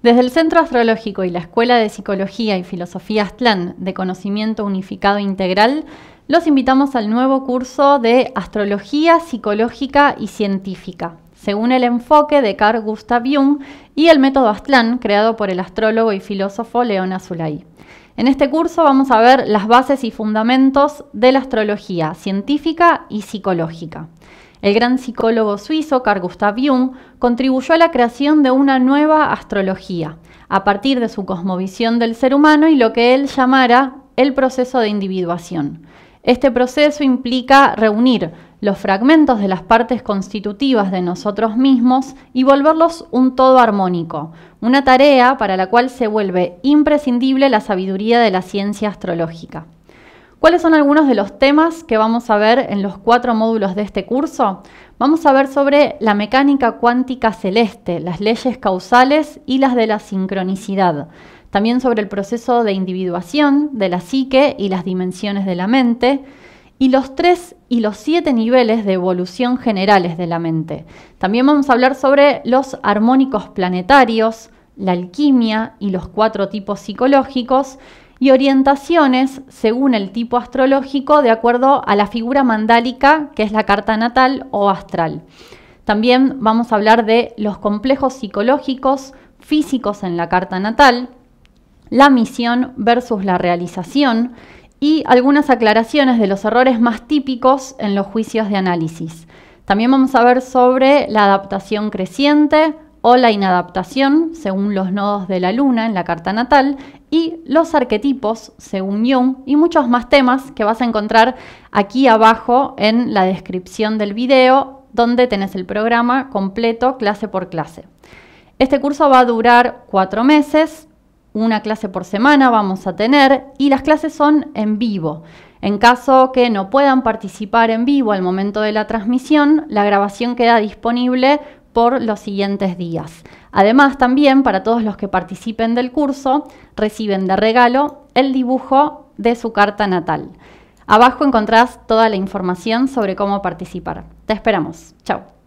Desde el Centro Astrológico y la Escuela de Psicología y Filosofía Aztlán de Conocimiento Unificado Integral, los invitamos al nuevo curso de Astrología Psicológica y Científica, según el enfoque de Carl Gustav Jung y el método Aztlán creado por el astrólogo y filósofo León Azulay. En este curso vamos a ver las bases y fundamentos de la astrología científica y psicológica. El gran psicólogo suizo Carl Gustav Jung contribuyó a la creación de una nueva astrología, a partir de su cosmovisión del ser humano y lo que él llamara el proceso de individuación. Este proceso implica reunir los fragmentos de las partes constitutivas de nosotros mismos y volverlos un todo armónico, una tarea para la cual se vuelve imprescindible la sabiduría de la ciencia astrológica. ¿Cuáles son algunos de los temas que vamos a ver en los cuatro módulos de este curso? Vamos a ver sobre la mecánica cuántica celeste, las leyes causales y las de la sincronicidad. También sobre el proceso de individuación de la psique y las dimensiones de la mente. Y los tres y los siete niveles de evolución generales de la mente. También vamos a hablar sobre los armónicos planetarios, la alquimia y los cuatro tipos psicológicos y orientaciones según el tipo astrológico de acuerdo a la figura mandálica, que es la carta natal o astral. También vamos a hablar de los complejos psicológicos, físicos en la carta natal, la misión versus la realización y algunas aclaraciones de los errores más típicos en los juicios de análisis. También vamos a ver sobre la adaptación creciente, o la inadaptación, según los nodos de la luna en la carta natal, y los arquetipos, según Jung, y muchos más temas que vas a encontrar aquí abajo en la descripción del video, donde tenés el programa completo, clase por clase. Este curso va a durar cuatro meses, una clase por semana vamos a tener, y las clases son en vivo. En caso que no puedan participar en vivo al momento de la transmisión, la grabación queda disponible por los siguientes días. Además, también para todos los que participen del curso, reciben de regalo el dibujo de su carta natal. Abajo encontrás toda la información sobre cómo participar. Te esperamos. Chao.